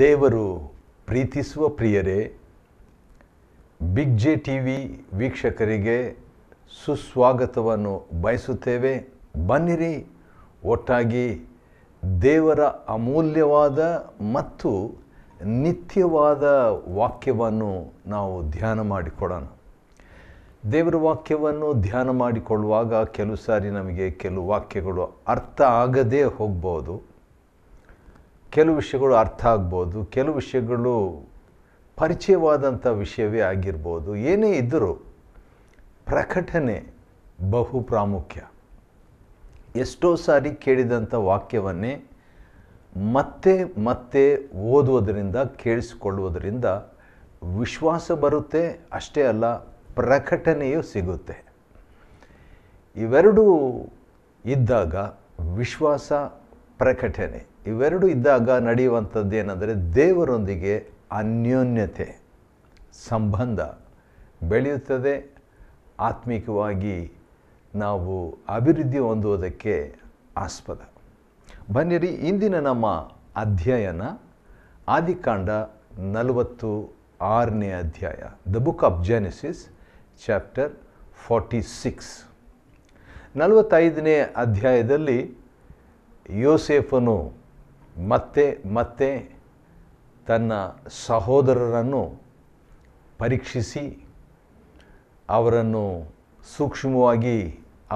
ದೇವರು ಪ್ರೀತಿಸುವ ಪ್ರಿಯರೇ ಬಿಗ್ ಜೆ ಟಿ ವಿ ವೀಕ್ಷಕರಿಗೆ ಸುಸ್ವಾಗತವನ್ನು ಬಯಸುತ್ತೇವೆ ಬನ್ನಿರಿ ಒಟ್ಟಾಗಿ ದೇವರ ಅಮೂಲ್ಯವಾದ ಮತ್ತು ನಿತ್ಯವಾದ ವಾಕ್ಯವನ್ನು ನಾವು ಧ್ಯಾನ ಮಾಡಿಕೊಡೋಣ ದೇವರ ವಾಕ್ಯವನ್ನು ಧ್ಯಾನ ಮಾಡಿಕೊಳ್ಳುವಾಗ ಕೆಲವು ಸಾರಿ ನಮಗೆ ಕೆಲವು ವಾಕ್ಯಗಳು ಅರ್ಥ ಆಗದೇ ಹೋಗ್ಬೋದು ಕೆಲವು ವಿಷಯಗಳು ಅರ್ಥ ಆಗ್ಬೋದು ಕೆಲವು ವಿಷಯಗಳು ಪರಿಚಯವಾದಂಥ ವಿಷಯವೇ ಆಗಿರ್ಬೋದು ಏನೇ ಇದ್ದರೂ ಪ್ರಕಟಣೆ ಬಹು ಪ್ರಾಮುಖ್ಯ ಎಷ್ಟೋ ಸಾರಿ ಕೇಳಿದಂಥ ವಾಕ್ಯವನ್ನೇ ಮತ್ತೆ ಮತ್ತೆ ಓದುವುದರಿಂದ ಕೇಳಿಸಿಕೊಳ್ಳುವುದರಿಂದ ವಿಶ್ವಾಸ ಬರುತ್ತೆ ಅಷ್ಟೇ ಅಲ್ಲ ಪ್ರಕಟಣೆಯೂ ಸಿಗುತ್ತೆ ಇವೆರಡೂ ಇದ್ದಾಗ ವಿಶ್ವಾಸ ಪ್ರಕಟಣೆ ಇವೆರಡೂ ಇದ್ದಾಗ ನಡೆಯುವಂಥದ್ದು ಏನಂದರೆ ದೇವರೊಂದಿಗೆ ಅನ್ಯೋನ್ಯತೆ ಸಂಬಂಧ ಬೆಳೆಯುತ್ತದೆ ಆತ್ಮಿಕವಾಗಿ ನಾವು ಅಭಿವೃದ್ಧಿ ಹೊಂದುವುದಕ್ಕೆ ಆಸ್ಪದ ಬನ್ನಿರಿ ಇಂದಿನ ನಮ್ಮ ಅಧ್ಯಯನ ಆದಿಕಾಂಡ ನಲವತ್ತು ಆರನೇ ಅಧ್ಯಾಯ the book of Genesis chapter forty six ನಲವತ್ತೈದನೇ ಅಧ್ಯಾಯದಲ್ಲಿ ಯೋಸೇಫನು ಮತ್ತೆ ಮತ್ತೆ ತನ್ನ ಸಹೋದರರನ್ನು ಪರೀಕ್ಷಿಸಿ ಅವರನ್ನು ಸೂಕ್ಷ್ಮವಾಗಿ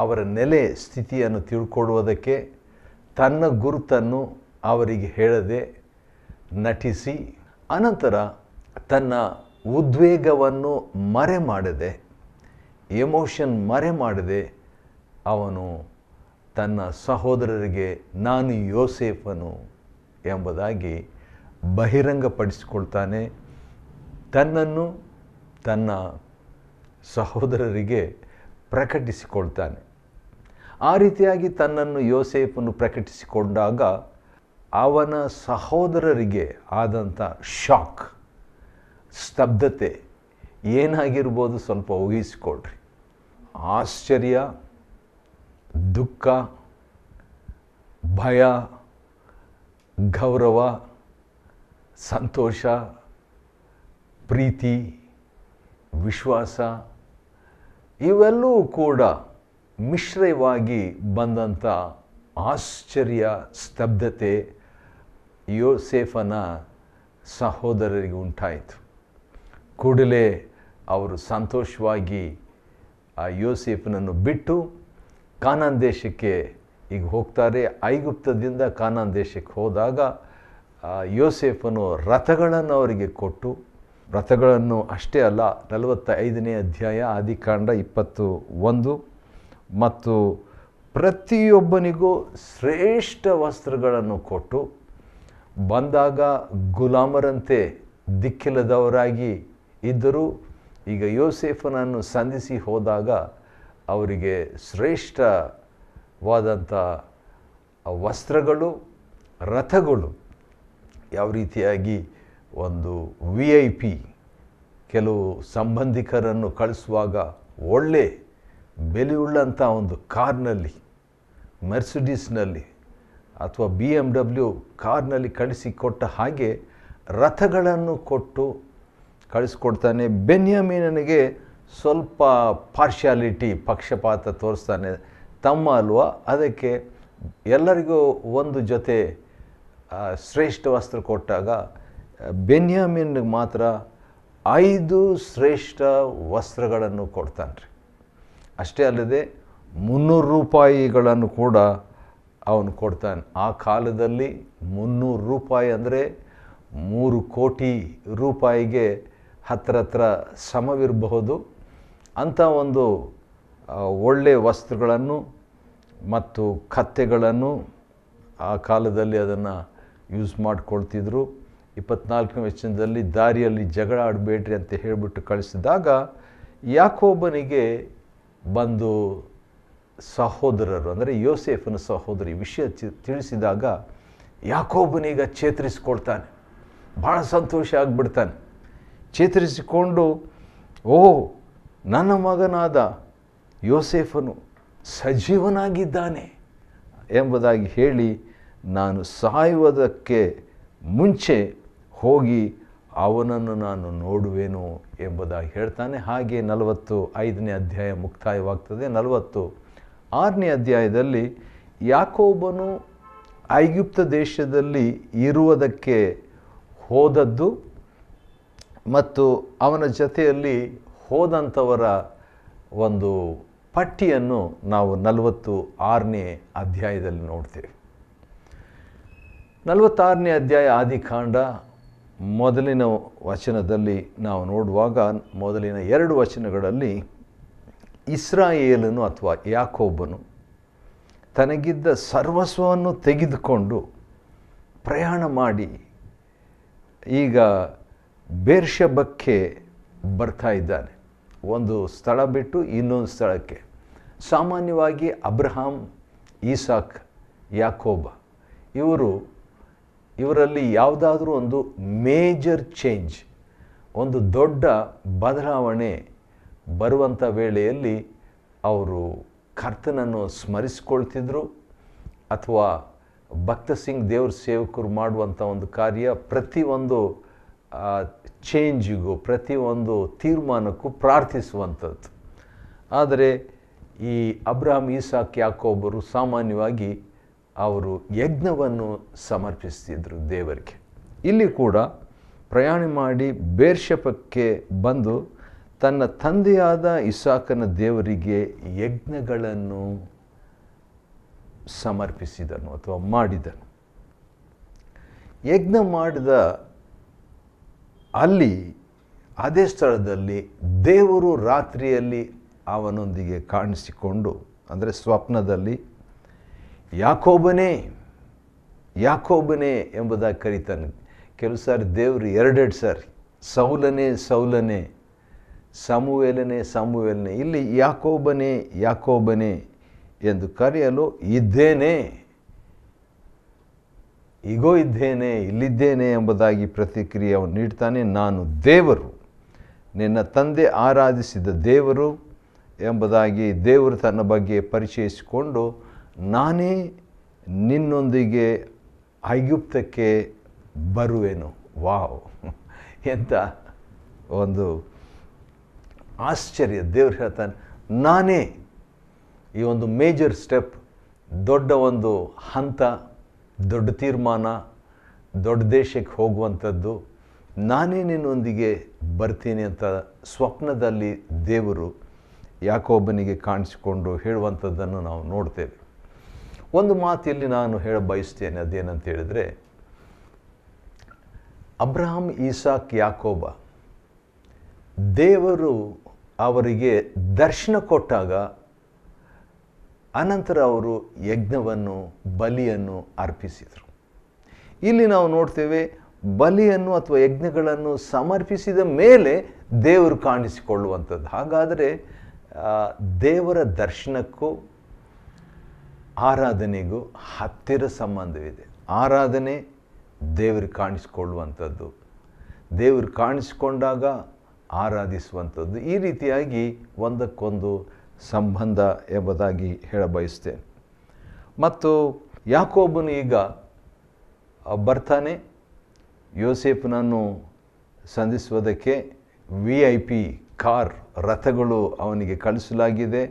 ಅವರ ನೆಲೆ ಸ್ಥಿತಿಯನ್ನು ತಿಳ್ಕೊಳ್ಳುವುದಕ್ಕೆ ತನ್ನ ಗುರುತನ್ನು ಅವರಿಗೆ ಹೇಳದೆ ನಟಿಸಿ ಅನಂತರ ತನ್ನ ಉದ್ವೇಗವನ್ನು ಮರೆ ಮಾಡದೆ ಎಮೋಷನ್ ಮರೆ ಮಾಡದೆ ಅವನು ತನ್ನ ಸಹೋದರರಿಗೆ ನಾನು ಯೋಸೇಫನು ಎಂಬುದಾಗಿ ಬಹಿರಂಗಪಡಿಸಿಕೊಳ್ತಾನೆ ತನ್ನನ್ನು ತನ್ನ ಸಹೋದರರಿಗೆ ಪ್ರಕಟಿಸಿಕೊಳ್ತಾನೆ ಆ ರೀತಿಯಾಗಿ ತನ್ನನ್ನು ಯೋಸೇಫನ್ನು ಪ್ರಕಟಿಸಿಕೊಂಡಾಗ ಅವನ ಸಹೋದರರಿಗೆ ಆದಂಥ ಶಾಕ್ ಸ್ತಬ್ಧತೆ ಏನಾಗಿರ್ಬೋದು ಸ್ವಲ್ಪ ಊಹಿಸಿಕೊಳ್ಳ್ರಿ ಆಶ್ಚರ್ಯ ದುಃಖ ಭಯ ಗೌರವ ಸಂತೋಷ ಪ್ರೀತಿ ವಿಶ್ವಾಸ ಇವೆಲ್ಲವೂ ಕೂಡ ಮಿಶ್ರವಾಗಿ ಬಂದಂಥ ಆಶ್ಚರ್ಯ ಸ್ತಬ್ಧತೆ ಯೋಸೇಫನ ಸಹೋದರರಿಗೆ ಉಂಟಾಯಿತು ಕೂಡಲೇ ಅವರು ಸಂತೋಷವಾಗಿ ಆ ಯೋಸೇಫನನ್ನು ಬಿಟ್ಟು ಕಾನನ್ ದೇಶಕ್ಕೆ ಈಗ ಹೋಗ್ತಾರೆ ಐಗುಪ್ತದಿಂದ ಕಾನಾನ್ ದೇಶಕ್ಕೆ ಹೋದಾಗ ಯೋಸೇಫನು ರಥಗಳನ್ನು ಅವರಿಗೆ ಕೊಟ್ಟು ರಥಗಳನ್ನು ಅಷ್ಟೇ ಅಲ್ಲ ನಲವತ್ತೈದನೇ ಅಧ್ಯಾಯ ಆದಿಕಾಂಡ ಇಪ್ಪತ್ತು ಒಂದು ಮತ್ತು ಪ್ರತಿಯೊಬ್ಬನಿಗೂ ಶ್ರೇಷ್ಠ ವಸ್ತ್ರಗಳನ್ನು ಕೊಟ್ಟು ಬಂದಾಗ ಗುಲಾಮರಂತೆ ದಿಕ್ಕಿಲ್ಲದವರಾಗಿ ಇದ್ದರೂ ಈಗ ಯೋಸೇಫನನ್ನು ಸಂಧಿಸಿ ಹೋದಾಗ ಅವರಿಗೆ ಶ್ರೇಷ್ಠ ವಾದಂಥ ವಸ್ತ್ರಗಳು ರಥಗಳು ಯಾವ ರೀತಿಯಾಗಿ ಒಂದು ವಿ ಐ ಪಿ ಕೆಲವು ಸಂಬಂಧಿಕರನ್ನು ಕಳಿಸುವಾಗ ಒಳ್ಳೆ ಬೆಲೆಯುಳ್ಳಂಥ ಒಂದು ಕಾರ್ನಲ್ಲಿ ಮೆರ್ಸಿಡೀಸ್ನಲ್ಲಿ ಅಥವಾ ಬಿ ಎಮ್ ಡಬ್ಲ್ಯೂ ಕಾರ್ನಲ್ಲಿ ಕಳಿಸಿಕೊಟ್ಟ ಹಾಗೆ ರಥಗಳನ್ನು ಕೊಟ್ಟು ಕಳಿಸ್ಕೊಡ್ತಾನೆ ಬೆನ್ಯಾಮೀನನಿಗೆ ಸ್ವಲ್ಪ ಪಾರ್ಶಾಲಿಟಿ ಪಕ್ಷಪಾತ ತೋರಿಸ್ತಾನೆ ತಮ್ಮ ಅಲ್ವಾ ಅದಕ್ಕೆ ಎಲ್ಲರಿಗೂ ಒಂದು ಜೊತೆ ಶ್ರೇಷ್ಠ ವಸ್ತ್ರ ಕೊಟ್ಟಾಗ ಬೆನ್ಯಾಮಿನ್ಗೆ ಮಾತ್ರ ಐದು ಶ್ರೇಷ್ಠ ವಸ್ತ್ರಗಳನ್ನು ಕೊಡ್ತಾನೆ ಅಷ್ಟೇ ಅಲ್ಲದೆ ಮುನ್ನೂರು ರೂಪಾಯಿಗಳನ್ನು ಕೂಡ ಅವನು ಕೊಡ್ತಾನೆ ಆ ಕಾಲದಲ್ಲಿ ಮುನ್ನೂರು ರೂಪಾಯಿ ಅಂದರೆ ಮೂರು ಕೋಟಿ ರೂಪಾಯಿಗೆ ಹತ್ರ ಹತ್ರ ಸಮವಿರಬಹುದು ಅಂಥ ಒಂದು ಒಳ್ಳೆಯ ವಸ್ತ್ರಗಳನ್ನು ಮತ್ತು ಕತ್ತೆಗಳನ್ನು ಆ ಕಾಲದಲ್ಲಿ ಅದನ್ನು ಯೂಸ್ ಮಾಡಿಕೊಳ್ತಿದ್ರು ಇಪ್ಪತ್ನಾಲ್ಕನೇ ವಚನದಲ್ಲಿ ದಾರಿಯಲ್ಲಿ ಜಗಳ ಆಡಬೇಡ್ರಿ ಅಂತ ಹೇಳಿಬಿಟ್ಟು ಕಳಿಸಿದಾಗ ಯಾಕೋಬನಿಗೆ ಬಂದು ಸಹೋದರರು ಅಂದರೆ ಯೋಸೆಫನ ಸಹೋದರಿ ವಿಷಯ ತಿಳಿಸಿದಾಗ ಯಾಕೋಬನೀಗ ಚೇತರಿಸಿಕೊಳ್ತಾನೆ ಭಾಳ ಸಂತೋಷ ಆಗಿಬಿಡ್ತಾನೆ ಚೇತರಿಸಿಕೊಂಡು ಓ ನನ್ನ ಮಗನಾದ ಯೋಸೇಫನು ಸಜೀವನಾಗಿದ್ದಾನೆ ಎಂಬುದಾಗಿ ಹೇಳಿ ನಾನು ಸಾಯುವುದಕ್ಕೆ ಮುಂಚೆ ಹೋಗಿ ಅವನನ್ನು ನಾನು ನೋಡುವೆನು ಎಂಬುದಾಗಿ ಹೇಳ್ತಾನೆ ಹಾಗೆ ನಲವತ್ತು ಐದನೇ ಅಧ್ಯಾಯ ಮುಕ್ತಾಯವಾಗ್ತದೆ ನಲವತ್ತು ಆರನೇ ಅಧ್ಯಾಯದಲ್ಲಿ ಯಾಕೋಬನು ಐಗುಪ್ತ ದೇಶದಲ್ಲಿ ಇರುವುದಕ್ಕೆ ಹೋದದ್ದು ಮತ್ತು ಅವನ ಜೊತೆಯಲ್ಲಿ ಹೋದಂಥವರ ಒಂದು ಪಟ್ಟಿಯನ್ನು ನಾವು ನಲವತ್ತು ಆರನೇ ಅಧ್ಯಾಯದಲ್ಲಿ ನೋಡ್ತೇವೆ ನಲವತ್ತಾರನೇ ಅಧ್ಯಾಯ ಆದಿಕಾಂಡ ಮೊದಲಿನ ವಚನದಲ್ಲಿ ನಾವು ನೋಡುವಾಗ ಮೊದಲಿನ ಎರಡು ವಚನಗಳಲ್ಲಿ ಇಸ್ರಾಯೇಲನು ಅಥವಾ ಯಾಕೋಬನು ತನಗಿದ್ದ ಸರ್ವಸ್ವವನ್ನು ತೆಗೆದುಕೊಂಡು ಪ್ರಯಾಣ ಮಾಡಿ ಈಗ ಬೇರ್ಷಬಕ್ಕೆ ಬರ್ತಾ ಇದ್ದಾನೆ ಒಂದು ಸ್ಥಳ ಬಿಟ್ಟು ಇನ್ನೊಂದು ಸ್ಥಳಕ್ಕೆ ಸಾಮಾನ್ಯವಾಗಿ ಅಬ್ರಹಾಂ ಈಸಾಕ್ ಯಾಕೋಬ ಇವರು ಇವರಲ್ಲಿ ಯಾವುದಾದ್ರೂ ಒಂದು ಮೇಜರ್ ಚೇಂಜ್ ಒಂದು ದೊಡ್ಡ ಬದಲಾವಣೆ ಬರುವಂಥ ವೇಳೆಯಲ್ಲಿ ಅವರು ಕರ್ತನನ್ನು ಸ್ಮರಿಸ್ಕೊಳ್ತಿದ್ದರು ಅಥವಾ ಭಕ್ತ ಸಿಂಗ್ ದೇವ್ರ ಸೇವಕರು ಮಾಡುವಂಥ ಒಂದು ಕಾರ್ಯ ಪ್ರತಿಯೊಂದು ಚೇಂಜಿಗೂ ಪ್ರತಿಯೊಂದು ತೀರ್ಮಾನಕ್ಕೂ ಪ್ರಾರ್ಥಿಸುವಂಥದ್ದು ಆದರೆ ಈ ಅಬ್ರಹಾಂ ಈಸಾಕ್ ಒಬ್ಬರು ಸಾಮಾನ್ಯವಾಗಿ ಅವರು ಯಜ್ಞವನ್ನು ಸಮರ್ಪಿಸ್ತಿದ್ರು ದೇವರಿಗೆ ಇಲ್ಲಿ ಕೂಡ ಪ್ರಯಾಣ ಮಾಡಿ ಬೇರ್ಷಪಕ್ಕೆ ಬಂದು ತನ್ನ ತಂದೆಯಾದ ಇಸಾಕನ ದೇವರಿಗೆ ಯಜ್ಞಗಳನ್ನು ಸಮರ್ಪಿಸಿದನು ಅಥವಾ ಮಾಡಿದನು ಯಜ್ಞ ಮಾಡಿದ ಅಲ್ಲಿ ಅದೇ ಸ್ಥಳದಲ್ಲಿ ದೇವರು ರಾತ್ರಿಯಲ್ಲಿ ಅವನೊಂದಿಗೆ ಕಾಣಿಸಿಕೊಂಡು ಅಂದರೆ ಸ್ವಪ್ನದಲ್ಲಿ ಯಾಕೋಬನೇ ಯಾಕೋಬನೇ ಎಂಬುದಾಗಿ ಕರೀತಾನೆ ಕೆಲವು ಸಾರಿ ದೇವರು ಎರಡೆರಡು ಸಾರಿ ಸೌಲನೇ ಸೌಲನೇ ಸಮುವೇಲನೆ ಸಮುವೇಲನೆ ಇಲ್ಲಿ ಯಾಕೋಬನೇ ಯಾಕೋಬನೇ ಎಂದು ಕರೆಯಲು ಇದ್ದೇನೆ ಈಗೋ ಇದ್ದೇನೆ ಇಲ್ಲಿದ್ದೇನೆ ಎಂಬುದಾಗಿ ಪ್ರತಿಕ್ರಿಯೆ ಅವನು ನೀಡ್ತಾನೆ ನಾನು ದೇವರು ನಿನ್ನ ತಂದೆ ಆರಾಧಿಸಿದ ದೇವರು ಎಂಬುದಾಗಿ ದೇವರು ತನ್ನ ಬಗ್ಗೆ ಪರಿಚಯಿಸಿಕೊಂಡು ನಾನೇ ನಿನ್ನೊಂದಿಗೆ ಐಗುಪ್ತಕ್ಕೆ ಬರುವೆನು ವಾವ್ ಎಂಥ ಒಂದು ಆಶ್ಚರ್ಯ ದೇವರು ಹೇಳ್ತಾನೆ ನಾನೇ ಈ ಒಂದು ಮೇಜರ್ ಸ್ಟೆಪ್ ದೊಡ್ಡ ಒಂದು ಹಂತ ದೊಡ್ಡ ತೀರ್ಮಾನ ದೊಡ್ಡ ದೇಶಕ್ಕೆ ಹೋಗುವಂಥದ್ದು ನಾನೇ ನಿನ್ನೊಂದಿಗೆ ಬರ್ತೀನಿ ಅಂತ ಸ್ವಪ್ನದಲ್ಲಿ ದೇವರು ಯಾಕೋಬನಿಗೆ ಕಾಣಿಸಿಕೊಂಡು ಹೇಳುವಂಥದ್ದನ್ನು ನಾವು ನೋಡ್ತೇವೆ ಒಂದು ಇಲ್ಲಿ ನಾನು ಹೇಳ ಬಯಸ್ತೇನೆ ಅದೇನಂತ ಹೇಳಿದರೆ ಅಬ್ರಹಾಂ ಈಸಾಕ್ ಯಾಕೋಬ ದೇವರು ಅವರಿಗೆ ದರ್ಶನ ಕೊಟ್ಟಾಗ ಅನಂತರ ಅವರು ಯಜ್ಞವನ್ನು ಬಲಿಯನ್ನು ಅರ್ಪಿಸಿದರು ಇಲ್ಲಿ ನಾವು ನೋಡ್ತೇವೆ ಬಲಿಯನ್ನು ಅಥವಾ ಯಜ್ಞಗಳನ್ನು ಸಮರ್ಪಿಸಿದ ಮೇಲೆ ದೇವರು ಕಾಣಿಸಿಕೊಳ್ಳುವಂಥದ್ದು ಹಾಗಾದರೆ ದೇವರ ದರ್ಶನಕ್ಕೂ ಆರಾಧನೆಗೂ ಹತ್ತಿರ ಸಂಬಂಧವಿದೆ ಆರಾಧನೆ ದೇವರು ಕಾಣಿಸಿಕೊಳ್ಳುವಂಥದ್ದು ದೇವರು ಕಾಣಿಸಿಕೊಂಡಾಗ ಆರಾಧಿಸುವಂಥದ್ದು ಈ ರೀತಿಯಾಗಿ ಒಂದಕ್ಕೊಂದು ಸಂಬಂಧ ಎಂಬುದಾಗಿ ಹೇಳಬಯಸ್ತೇನೆ ಮತ್ತು ಯಾಕೋಬನು ಈಗ ಬರ್ತಾನೆ ಯೋಸೇಫ್ನನ್ನು ಸಂಧಿಸುವುದಕ್ಕೆ ವಿ ಐ ಪಿ ಕಾರ್ ರಥಗಳು ಅವನಿಗೆ ಕಳಿಸಲಾಗಿದೆ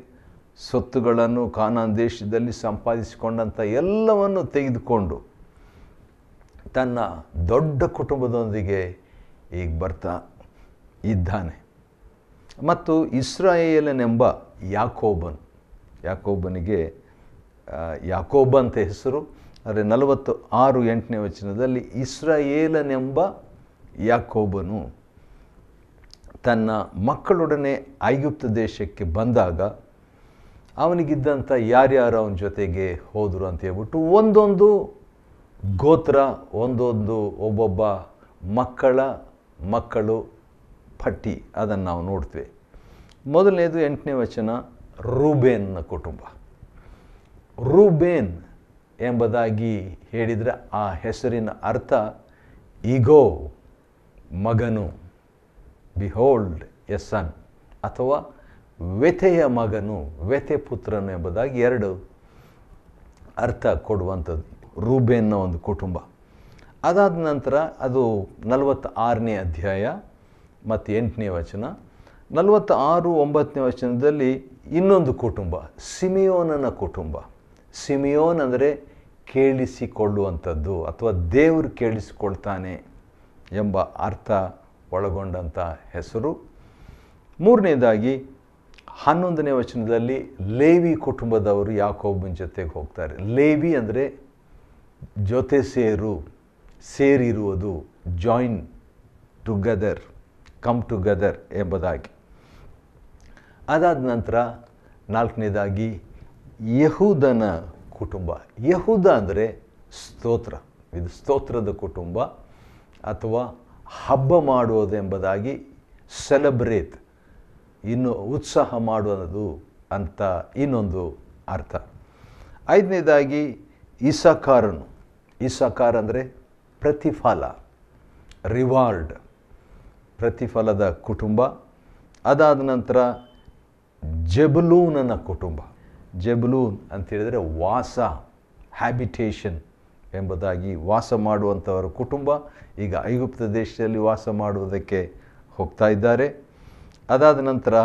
ಸೊತ್ತುಗಳನ್ನು ಕಾನಾನ್ ದೇಶದಲ್ಲಿ ಸಂಪಾದಿಸಿಕೊಂಡಂಥ ಎಲ್ಲವನ್ನು ತೆಗೆದುಕೊಂಡು ತನ್ನ ದೊಡ್ಡ ಕುಟುಂಬದೊಂದಿಗೆ ಈಗ ಬರ್ತಾ ಇದ್ದಾನೆ ಮತ್ತು ಇಸ್ರಾಯೇಲನೆಂಬ ಯಾಕೋಬನ್ ಯಾಕೋಬನಿಗೆ ಯಾಕೋಬ ಅಂತ ಹೆಸರು ಆದರೆ ನಲವತ್ತು ಆರು ಎಂಟನೇ ವಚನದಲ್ಲಿ ಇಸ್ರಾಯೇಲನೆಂಬ ಯಾಕೋಬನು ತನ್ನ ಮಕ್ಕಳೊಡನೆ ಐಗುಪ್ತ ದೇಶಕ್ಕೆ ಬಂದಾಗ ಅವನಿಗಿದ್ದಂಥ ಯಾರ್ಯಾರು ಅವನ ಜೊತೆಗೆ ಹೋದರು ಅಂತ ಹೇಳ್ಬಿಟ್ಟು ಒಂದೊಂದು ಗೋತ್ರ ಒಂದೊಂದು ಒಬ್ಬೊಬ್ಬ ಮಕ್ಕಳ ಮಕ್ಕಳು ಪಟ್ಟಿ ಅದನ್ನು ನಾವು ನೋಡ್ತೇವೆ ಮೊದಲನೇದು ಎಂಟನೇ ವಚನ ರೂಬೇನ್ನ ಕುಟುಂಬ ರೂಬೇನ್ ಎಂಬುದಾಗಿ ಹೇಳಿದರೆ ಆ ಹೆಸರಿನ ಅರ್ಥ ಈಗೋ ಮಗನು ಬಿಹೋಲ್ಡ್ ಎ ಸನ್ ಅಥವಾ ವ್ಯಥೆಯ ಮಗನು ವ್ಯಥೆ ಪುತ್ರನು ಎಂಬುದಾಗಿ ಎರಡು ಅರ್ಥ ಕೊಡುವಂಥದ್ದು ರೂಬೇನ್ನ ಒಂದು ಕುಟುಂಬ ಅದಾದ ನಂತರ ಅದು ಆರನೇ ಅಧ್ಯಾಯ ಮತ್ತು ಎಂಟನೇ ವಚನ ನಲವತ್ತ ಆರು ಒಂಬತ್ತನೇ ವಚನದಲ್ಲಿ ಇನ್ನೊಂದು ಕುಟುಂಬ ಸಿಮಿಯೋನನ ಕುಟುಂಬ ಸಿಮಿಯೋನ್ ಅಂದರೆ ಕೇಳಿಸಿಕೊಳ್ಳುವಂಥದ್ದು ಅಥವಾ ದೇವರು ಕೇಳಿಸಿಕೊಳ್ತಾನೆ ಎಂಬ ಅರ್ಥ ಒಳಗೊಂಡಂಥ ಹೆಸರು ಮೂರನೇದಾಗಿ ಹನ್ನೊಂದನೇ ವಚನದಲ್ಲಿ ಲೇವಿ ಕುಟುಂಬದವರು ಯಾಕೊಬ್ಬನ ಜೊತೆಗೆ ಹೋಗ್ತಾರೆ ಲೇವಿ ಅಂದರೆ ಜೊತೆ ಸೇರು ಸೇರಿರುವುದು ಜಾಯಿನ್ ಟುಗೆದರ್ ಕಮ್ ಟುಗೆದರ್ ಎಂಬುದಾಗಿ ಅದಾದ ನಂತರ ನಾಲ್ಕನೇದಾಗಿ ಯಹೂದನ ಕುಟುಂಬ ಯಹೂದ ಅಂದರೆ ಸ್ತೋತ್ರ ಇದು ಸ್ತೋತ್ರದ ಕುಟುಂಬ ಅಥವಾ ಹಬ್ಬ ಮಾಡುವುದೆಂಬುದಾಗಿ ಸೆಲೆಬ್ರೇಟ್ ಇನ್ನು ಉತ್ಸಾಹ ಮಾಡುವುದು ಅಂತ ಇನ್ನೊಂದು ಅರ್ಥ ಐದನೇದಾಗಿ ಇಸಕಾರನು ಇಸಕಾರ ಅಂದರೆ ಪ್ರತಿಫಲ ರಿವಾರ್ಡ್ ಪ್ರತಿಫಲದ ಕುಟುಂಬ ಅದಾದ ನಂತರ ಜಬಲೂನನ ಕುಟುಂಬ ಜಬಲೂನ್ ಹೇಳಿದರೆ ವಾಸ ಹ್ಯಾಬಿಟೇಷನ್ ಎಂಬುದಾಗಿ ವಾಸ ಮಾಡುವಂಥವರ ಕುಟುಂಬ ಈಗ ಐಗುಪ್ತ ದೇಶದಲ್ಲಿ ವಾಸ ಮಾಡುವುದಕ್ಕೆ ಹೋಗ್ತಾ ಇದ್ದಾರೆ ಅದಾದ ನಂತರ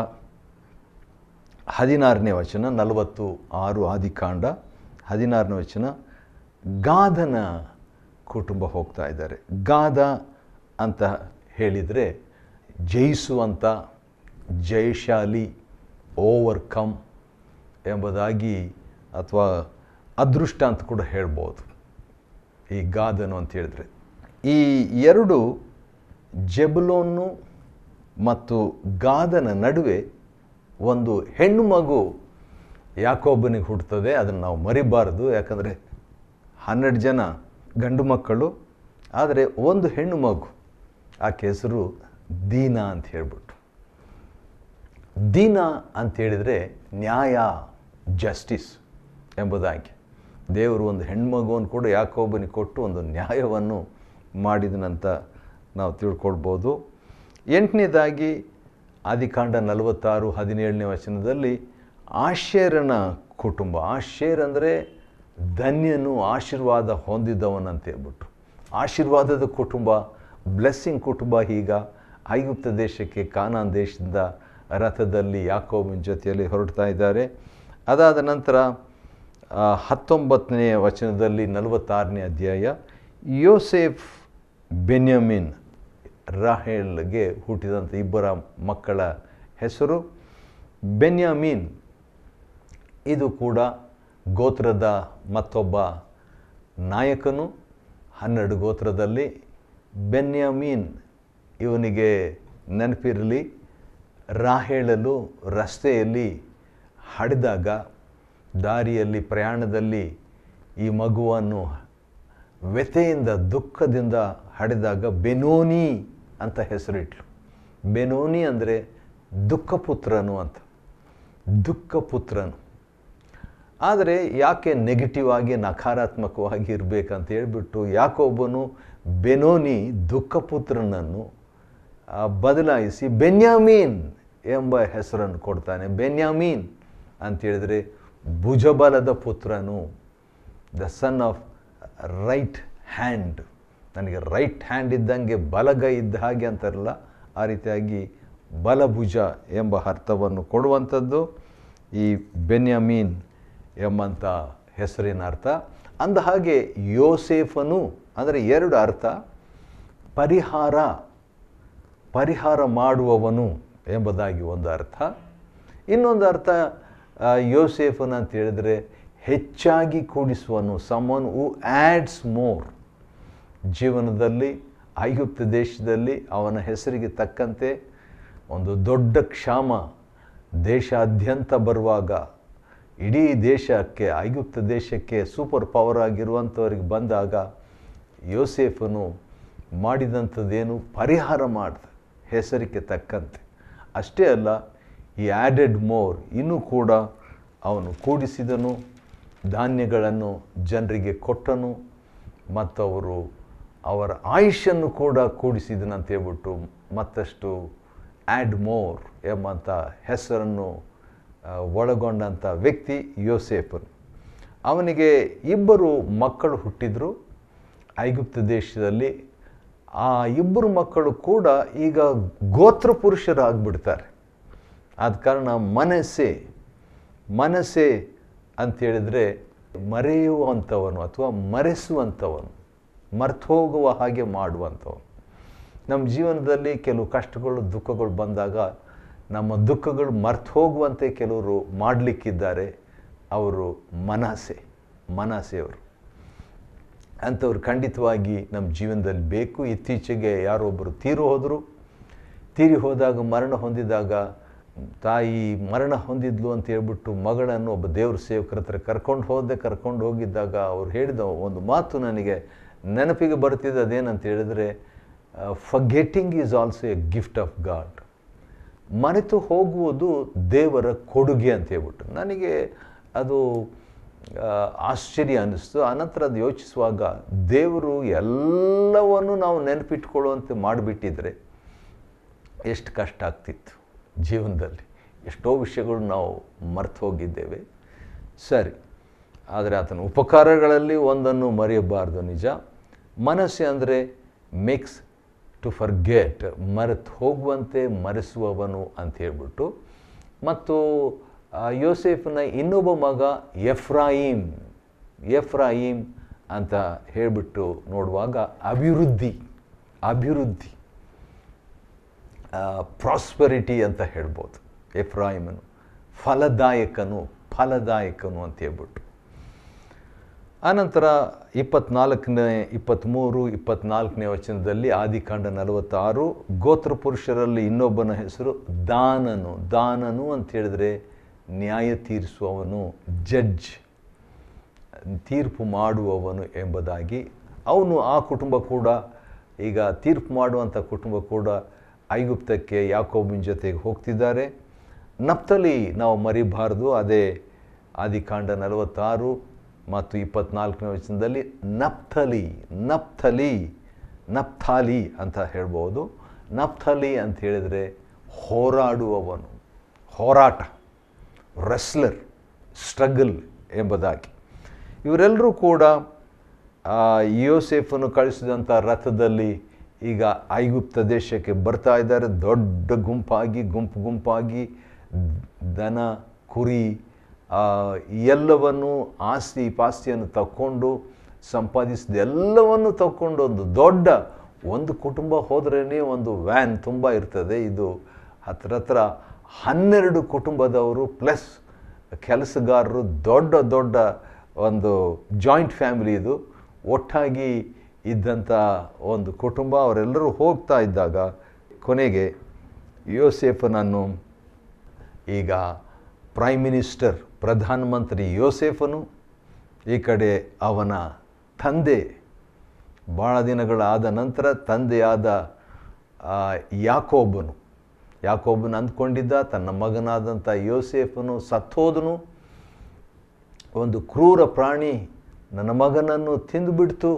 ಹದಿನಾರನೇ ವಚನ ನಲವತ್ತು ಆರು ಆದಿಕಾಂಡ ಹದಿನಾರನೇ ವಚನ ಗಾದನ ಕುಟುಂಬ ಹೋಗ್ತಾ ಇದ್ದಾರೆ ಗಾದ ಅಂತ ಹೇಳಿದರೆ ಜಯಿಸುವಂಥ ಜಯಶಾಲಿ ಓವರ್ಕಮ್ ಎಂಬುದಾಗಿ ಅಥವಾ ಅದೃಷ್ಟ ಅಂತ ಕೂಡ ಹೇಳ್ಬೋದು ಈ ಗಾದನು ಅಂತ ಹೇಳಿದ್ರೆ ಈ ಎರಡು ಜೆಬಲೋನು ಮತ್ತು ಗಾದನ ನಡುವೆ ಒಂದು ಹೆಣ್ಣು ಮಗು ಯಾಕೊಬ್ಬನಿಗೆ ಹುಟ್ಟುತ್ತದೆ ಅದನ್ನು ನಾವು ಮರಿಬಾರ್ದು ಯಾಕಂದರೆ ಹನ್ನೆರಡು ಜನ ಗಂಡು ಮಕ್ಕಳು ಆದರೆ ಒಂದು ಹೆಣ್ಣು ಮಗು ಆಕೆ ಹೆಸರು ದೀನಾ ಅಂತ ಹೇಳ್ಬಿಟ್ಟು ದಿನ ಅಂತೇಳಿದರೆ ನ್ಯಾಯ ಜಸ್ಟಿಸ್ ಎಂಬುದಾಗಿ ದೇವರು ಒಂದು ಹೆಣ್ಮಗುವನ್ನು ಕೂಡ ಯಾಕೋಬನಿಗೆ ಕೊಟ್ಟು ಒಂದು ನ್ಯಾಯವನ್ನು ಮಾಡಿದನಂತ ನಾವು ತಿಳ್ಕೊಳ್ಬೋದು ಎಂಟನೇದಾಗಿ ಆದಿಕಾಂಡ ನಲವತ್ತಾರು ಹದಿನೇಳನೇ ವಚನದಲ್ಲಿ ಆಶೇರನ ಕುಟುಂಬ ಆಶೇರ್ ಅಂದರೆ ಧನ್ಯನು ಆಶೀರ್ವಾದ ಅಂತ ಹೇಳ್ಬಿಟ್ಟು ಆಶೀರ್ವಾದದ ಕುಟುಂಬ ಬ್ಲೆಸ್ಸಿಂಗ್ ಕುಟುಂಬ ಈಗ ಐಗುಪ್ತ ದೇಶಕ್ಕೆ ಕಾನಾನ್ ದೇಶದಿಂದ ರಥದಲ್ಲಿ ಯಾಕೋಬಿನ ಜೊತೆಯಲ್ಲಿ ಹೊರಡ್ತಾ ಇದ್ದಾರೆ ಅದಾದ ನಂತರ ಹತ್ತೊಂಬತ್ತನೇ ವಚನದಲ್ಲಿ ನಲವತ್ತಾರನೇ ಅಧ್ಯಾಯ ಯೋಸೆಫ್ ಬೆನ್ಯಮಿನ್ ರಾಹೇಲ್ಗೆ ಹುಟ್ಟಿದಂಥ ಇಬ್ಬರ ಮಕ್ಕಳ ಹೆಸರು ಬೆನ್ಯಾಮೀನ್ ಇದು ಕೂಡ ಗೋತ್ರದ ಮತ್ತೊಬ್ಬ ನಾಯಕನು ಹನ್ನೆರಡು ಗೋತ್ರದಲ್ಲಿ ಬೆನ್ಯಾಮೀನ್ ಇವನಿಗೆ ನೆನಪಿರಲಿ ರಾಹೇಳಲು ರಸ್ತೆಯಲ್ಲಿ ಹಡಿದಾಗ ದಾರಿಯಲ್ಲಿ ಪ್ರಯಾಣದಲ್ಲಿ ಈ ಮಗುವನ್ನು ವ್ಯಥೆಯಿಂದ ದುಃಖದಿಂದ ಹಡಿದಾಗ ಬೆನೋನಿ ಅಂತ ಹೆಸರಿಟ್ಲು ಬೆನೋನಿ ಅಂದರೆ ದುಃಖಪುತ್ರನು ಅಂತ ದುಃಖಪುತ್ರನು ಆದರೆ ಯಾಕೆ ನೆಗೆಟಿವ್ ಆಗಿ ನಕಾರಾತ್ಮಕವಾಗಿ ಇರಬೇಕಂತ ಹೇಳ್ಬಿಟ್ಟು ಯಾಕೊಬ್ಬನು ಬೆನೋನಿ ದುಃಖಪುತ್ರನನ್ನು ಬದಲಾಯಿಸಿ ಬೆನ್ಯಾಮೀನ್ ಎಂಬ ಹೆಸರನ್ನು ಕೊಡ್ತಾನೆ ಬೆನ್ಯಾಮೀನ್ ಅಂತೇಳಿದರೆ ಭುಜಬಲದ ಪುತ್ರನು the son of right hand ನನಗೆ ರೈಟ್ ಹ್ಯಾಂಡ್ ಇದ್ದಂಗೆ ಬಲಗೈ ಇದ್ದ ಹಾಗೆ ಅಂತಾರಲ್ಲ ಆ ರೀತಿಯಾಗಿ ಬಲಭುಜ ಎಂಬ ಅರ್ಥವನ್ನು ಕೊಡುವಂಥದ್ದು ಈ ಬೆನ್ಯಾಮೀನ್ ಎಂಬಂಥ ಹೆಸರಿನ ಅರ್ಥ ಅಂದ ಹಾಗೆ ಯೋಸೇಫನು ಅಂದರೆ ಎರಡು ಅರ್ಥ ಪರಿಹಾರ ಪರಿಹಾರ ಮಾಡುವವನು ಎಂಬುದಾಗಿ ಒಂದು ಅರ್ಥ ಇನ್ನೊಂದು ಅರ್ಥ ಯೋಸೇಫನ್ ಅಂತ ಹೇಳಿದರೆ ಹೆಚ್ಚಾಗಿ ಕೂಡಿಸುವನು ಸಮನ್ ಹೂ ಆ್ಯಡ್ಸ್ ಮೋರ್ ಜೀವನದಲ್ಲಿ ಐಗುಪ್ತ ದೇಶದಲ್ಲಿ ಅವನ ಹೆಸರಿಗೆ ತಕ್ಕಂತೆ ಒಂದು ದೊಡ್ಡ ಕ್ಷಾಮ ದೇಶಾದ್ಯಂತ ಬರುವಾಗ ಇಡೀ ದೇಶಕ್ಕೆ ಐಗುಪ್ತ ದೇಶಕ್ಕೆ ಸೂಪರ್ ಪವರ್ ಆಗಿರುವಂಥವ್ರಿಗೆ ಬಂದಾಗ ಯೋಸೇಫನು ಮಾಡಿದಂಥದ್ದೇನು ಪರಿಹಾರ ಮಾಡಿದೆ ಹೆಸರಿಗೆ ತಕ್ಕಂತೆ ಅಷ್ಟೇ ಅಲ್ಲ ಈ ಆ್ಯಡೆಡ್ ಮೋರ್ ಇನ್ನೂ ಕೂಡ ಅವನು ಕೂಡಿಸಿದನು ಧಾನ್ಯಗಳನ್ನು ಜನರಿಗೆ ಕೊಟ್ಟನು ಮತ್ತು ಅವರು ಅವರ ಆಯುಷನ್ನು ಕೂಡ ಕೂಡಿಸಿದನಂತೇಳ್ಬಿಟ್ಟು ಮತ್ತಷ್ಟು ಆ್ಯಡ್ ಮೋರ್ ಎಂಬಂಥ ಹೆಸರನ್ನು ಒಳಗೊಂಡಂಥ ವ್ಯಕ್ತಿ ಯೋಸೇಫನು ಅವನಿಗೆ ಇಬ್ಬರು ಮಕ್ಕಳು ಹುಟ್ಟಿದರು ಐಗುಪ್ತ ದೇಶದಲ್ಲಿ ಆ ಇಬ್ಬರು ಮಕ್ಕಳು ಕೂಡ ಈಗ ಗೋತ್ರ ಪುರುಷರಾಗ್ಬಿಡ್ತಾರೆ ಆದ ಕಾರಣ ಮನಸ್ಸೆ ಮನಸ್ಸೇ ಅಂಥೇಳಿದರೆ ಮರೆಯುವಂಥವನು ಅಥವಾ ಮರೆಸುವಂಥವನು ಮರ್ತು ಹೋಗುವ ಹಾಗೆ ಮಾಡುವಂಥವನು ನಮ್ಮ ಜೀವನದಲ್ಲಿ ಕೆಲವು ಕಷ್ಟಗಳು ದುಃಖಗಳು ಬಂದಾಗ ನಮ್ಮ ದುಃಖಗಳು ಮರ್ತು ಹೋಗುವಂತೆ ಕೆಲವರು ಮಾಡಲಿಕ್ಕಿದ್ದಾರೆ ಅವರು ಮನಸೆ ಮನಸೆಯವರು ಅಂಥವ್ರು ಖಂಡಿತವಾಗಿ ನಮ್ಮ ಜೀವನದಲ್ಲಿ ಬೇಕು ಇತ್ತೀಚೆಗೆ ಯಾರೊಬ್ಬರು ತೀರು ಹೋದರು ತೀರಿ ಹೋದಾಗ ಮರಣ ಹೊಂದಿದಾಗ ತಾಯಿ ಮರಣ ಹೊಂದಿದ್ಲು ಅಂತ ಹೇಳ್ಬಿಟ್ಟು ಮಗಳನ್ನು ಒಬ್ಬ ದೇವ್ರ ಸೇವಕರ ಹತ್ರ ಕರ್ಕೊಂಡು ಹೋದೆ ಕರ್ಕೊಂಡು ಹೋಗಿದ್ದಾಗ ಅವ್ರು ಹೇಳಿದ ಒಂದು ಮಾತು ನನಗೆ ನೆನಪಿಗೆ ಬರ್ತಿದ್ದು ಅದೇನಂತ ಹೇಳಿದರೆ forgetting is also a gift of God ಮರೆತು ಹೋಗುವುದು ದೇವರ ಕೊಡುಗೆ ಅಂತ ಹೇಳ್ಬಿಟ್ಟು ನನಗೆ ಅದು ಆಶ್ಚರ್ಯ ಅನ್ನಿಸ್ತು ಆನಂತರ ಅದು ಯೋಚಿಸುವಾಗ ದೇವರು ಎಲ್ಲವನ್ನು ನಾವು ನೆನಪಿಟ್ಕೊಳ್ಳುವಂತೆ ಮಾಡಿಬಿಟ್ಟಿದ್ರೆ ಎಷ್ಟು ಕಷ್ಟ ಆಗ್ತಿತ್ತು ಜೀವನದಲ್ಲಿ ಎಷ್ಟೋ ವಿಷಯಗಳು ನಾವು ಮರೆತು ಹೋಗಿದ್ದೇವೆ ಸರಿ ಆದರೆ ಆತನ ಉಪಕಾರಗಳಲ್ಲಿ ಒಂದನ್ನು ಮರೆಯಬಾರ್ದು ನಿಜ ಮನಸ್ಸು ಅಂದರೆ ಮಿಕ್ಸ್ ಟು ಫರ್ಗೆಟ್ ಮರೆತು ಹೋಗುವಂತೆ ಮರೆಸುವವನು ಅಂತ ಹೇಳ್ಬಿಟ್ಟು ಮತ್ತು ಯೋಸೆಫ್ನ ಇನ್ನೊಬ್ಬ ಮಗ ಎಫ್ರಾಯಿಮ್ ಎಫ್ರಾಯಿಮ್ ಅಂತ ಹೇಳಿಬಿಟ್ಟು ನೋಡುವಾಗ ಅಭಿವೃದ್ಧಿ ಅಭಿವೃದ್ಧಿ ಪ್ರಾಸ್ಪರಿಟಿ ಅಂತ ಹೇಳ್ಬೋದು ಎಫ್ರಾಹಿಮನು ಫಲದಾಯಕನು ಫಲದಾಯಕನು ಅಂತ ಹೇಳ್ಬಿಟ್ಟು ಆನಂತರ ಇಪ್ಪತ್ನಾಲ್ಕನೇ ಇಪ್ಪತ್ತ್ಮೂರು ಇಪ್ಪತ್ನಾಲ್ಕನೇ ವಚನದಲ್ಲಿ ಆದಿಕಾಂಡ ನಲವತ್ತಾರು ಗೋತ್ರ ಪುರುಷರಲ್ಲಿ ಇನ್ನೊಬ್ಬನ ಹೆಸರು ದಾನನು ದಾನನು ಅಂತ ಹೇಳಿದ್ರೆ ನ್ಯಾಯ ತೀರಿಸುವವನು ಜಡ್ಜ್ ತೀರ್ಪು ಮಾಡುವವನು ಎಂಬುದಾಗಿ ಅವನು ಆ ಕುಟುಂಬ ಕೂಡ ಈಗ ತೀರ್ಪು ಮಾಡುವಂಥ ಕುಟುಂಬ ಕೂಡ ಐಗುಪ್ತಕ್ಕೆ ಯಾಕೋಬಿನ ಜೊತೆಗೆ ಹೋಗ್ತಿದ್ದಾರೆ ನಪ್ತಲಿ ನಾವು ಮರಿಬಾರ್ದು ಅದೇ ಆದಿಕಾಂಡ ನಲವತ್ತಾರು ಮತ್ತು ಇಪ್ಪತ್ನಾಲ್ಕನೇ ವಚನದಲ್ಲಿ ನಪ್ತಲಿ ನಪ್ತಲಿ ನಪ್ಥಾಲಿ ಅಂತ ಹೇಳ್ಬೋದು ನಪ್ತಲಿ ಅಂತ ಹೇಳಿದರೆ ಹೋರಾಡುವವನು ಹೋರಾಟ ರೆಸ್ಲರ್ ಸ್ಟ್ರಗಲ್ ಎಂಬುದಾಗಿ ಇವರೆಲ್ಲರೂ ಕೂಡ ಯೋಸೆಫನ್ನು ಕಳಿಸಿದಂಥ ರಥದಲ್ಲಿ ಈಗ ಐಗುಪ್ತ ದೇಶಕ್ಕೆ ಬರ್ತಾ ಇದ್ದಾರೆ ದೊಡ್ಡ ಗುಂಪಾಗಿ ಗುಂಪು ಗುಂಪಾಗಿ ದನ ಕುರಿ ಎಲ್ಲವನ್ನು ಆಸ್ತಿ ಪಾಸ್ತಿಯನ್ನು ತಕ್ಕೊಂಡು ಸಂಪಾದಿಸಿದ ಎಲ್ಲವನ್ನು ತಕ್ಕೊಂಡು ಒಂದು ದೊಡ್ಡ ಒಂದು ಕುಟುಂಬ ಹೋದ್ರೇ ಒಂದು ವ್ಯಾನ್ ತುಂಬ ಇರ್ತದೆ ಇದು ಹತ್ರ ಹತ್ರ ಹನ್ನೆರಡು ಕುಟುಂಬದವರು ಪ್ಲಸ್ ಕೆಲಸಗಾರರು ದೊಡ್ಡ ದೊಡ್ಡ ಒಂದು ಜಾಯಿಂಟ್ ಫ್ಯಾಮಿಲಿ ಇದು ಒಟ್ಟಾಗಿ ಇದ್ದಂಥ ಒಂದು ಕುಟುಂಬ ಅವರೆಲ್ಲರೂ ಹೋಗ್ತಾ ಇದ್ದಾಗ ಕೊನೆಗೆ ಯೋಸೇಫನನ್ನು ಈಗ ಪ್ರೈಮ್ ಮಿನಿಸ್ಟರ್ ಪ್ರಧಾನಮಂತ್ರಿ ಯೋಸೇಫನು ಈ ಕಡೆ ಅವನ ತಂದೆ ಭಾಳ ದಿನಗಳಾದ ನಂತರ ತಂದೆಯಾದ ಯಾಕೋಬನು ಯಾಕೊಬ್ಬನ ಅಂದ್ಕೊಂಡಿದ್ದ ತನ್ನ ಮಗನಾದಂಥ ಯೋಸೇಫನು ಸತ್ತೋದನು ಒಂದು ಕ್ರೂರ ಪ್ರಾಣಿ ನನ್ನ ಮಗನನ್ನು ತಿಂದುಬಿಡ್ತು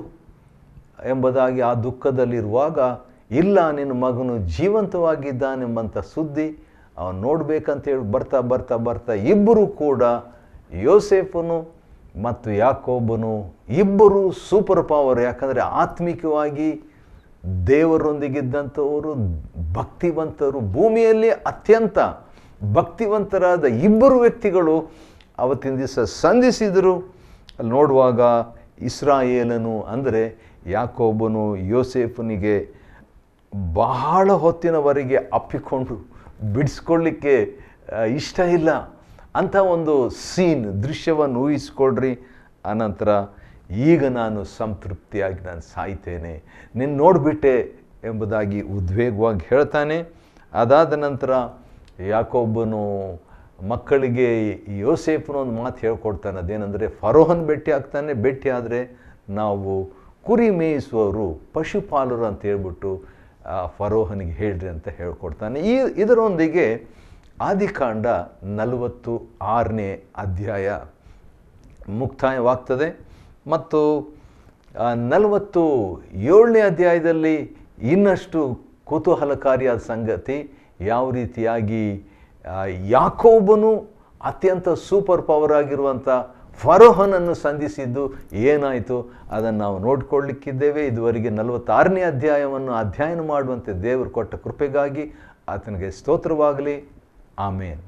ಎಂಬುದಾಗಿ ಆ ದುಃಖದಲ್ಲಿರುವಾಗ ಇಲ್ಲ ನಿನ್ನ ಮಗನು ಜೀವಂತವಾಗಿದ್ದಾನೆಂಬಂಥ ಸುದ್ದಿ ಅವನು ನೋಡಬೇಕಂತೇಳಿ ಬರ್ತಾ ಬರ್ತಾ ಬರ್ತಾ ಇಬ್ಬರೂ ಕೂಡ ಯೋಸೇಫನು ಮತ್ತು ಯಾಕೊಬ್ಬನು ಇಬ್ಬರು ಸೂಪರ್ ಪವರ್ ಯಾಕಂದರೆ ಆತ್ಮಿಕವಾಗಿ ದೇವರೊಂದಿಗಿದ್ದಂಥವರು ಭಕ್ತಿವಂತರು ಭೂಮಿಯಲ್ಲಿ ಅತ್ಯಂತ ಭಕ್ತಿವಂತರಾದ ಇಬ್ಬರು ವ್ಯಕ್ತಿಗಳು ಅವತ್ತಿನ ದಿವಸ ಸಂಧಿಸಿದರು ಅಲ್ಲಿ ನೋಡುವಾಗ ಇಸ್ರಾಯೇಲನು ಅಂದರೆ ಯಾಕೋಬನು ಯೋಸೇಫನಿಗೆ ಬಹಳ ಹೊತ್ತಿನವರೆಗೆ ಅಪ್ಪಿಕೊಂಡು ಬಿಡಿಸ್ಕೊಳ್ಳಿಕ್ಕೆ ಇಷ್ಟ ಇಲ್ಲ ಅಂಥ ಒಂದು ಸೀನ್ ದೃಶ್ಯವನ್ನು ಊಹಿಸ್ಕೊಳ್ರಿ ಆನಂತರ ಈಗ ನಾನು ಸಂತೃಪ್ತಿಯಾಗಿ ನಾನು ಸಾಯ್ತೇನೆ ನಿನ್ನ ನೋಡಿಬಿಟ್ಟೆ ಎಂಬುದಾಗಿ ಉದ್ವೇಗವಾಗಿ ಹೇಳ್ತಾನೆ ಅದಾದ ನಂತರ ಯಾಕೊಬ್ಬನು ಮಕ್ಕಳಿಗೆ ಯೋಸೇಫ್ನೋ ಒಂದು ಮಾತು ಹೇಳ್ಕೊಡ್ತಾನೆ ಅದೇನೆಂದರೆ ಫರೋಹನ್ ಭೇಟಿ ಆಗ್ತಾನೆ ಭೇಟಿ ಆದರೆ ನಾವು ಕುರಿ ಮೇಯಿಸುವವರು ಪಶುಪಾಲರು ಅಂತ ಹೇಳ್ಬಿಟ್ಟು ಫರೋಹನಿಗೆ ಹೇಳ್ರಿ ಅಂತ ಹೇಳ್ಕೊಡ್ತಾನೆ ಈ ಇದರೊಂದಿಗೆ ಆದಿಕಾಂಡ ನಲವತ್ತು ಆರನೇ ಅಧ್ಯಾಯ ಮುಕ್ತಾಯವಾಗ್ತದೆ ಮತ್ತು ನಲವತ್ತು ಏಳನೇ ಅಧ್ಯಾಯದಲ್ಲಿ ಇನ್ನಷ್ಟು ಕುತೂಹಲಕಾರಿಯಾದ ಸಂಗತಿ ಯಾವ ರೀತಿಯಾಗಿ ಯಾಕೋಬನು ಅತ್ಯಂತ ಸೂಪರ್ ಪವರ್ ಆಗಿರುವಂಥ ಫರೋಹನನ್ನು ಸಂಧಿಸಿದ್ದು ಏನಾಯಿತು ಅದನ್ನು ನಾವು ನೋಡಿಕೊಳ್ಳಿಕ್ಕಿದ್ದೇವೆ ಇದುವರೆಗೆ ನಲವತ್ತಾರನೇ ಅಧ್ಯಾಯವನ್ನು ಅಧ್ಯಯನ ಮಾಡುವಂತೆ ದೇವರು ಕೊಟ್ಟ ಕೃಪೆಗಾಗಿ ಆತನಿಗೆ ಸ್ತೋತ್ರವಾಗಲಿ ಆಮೇನ್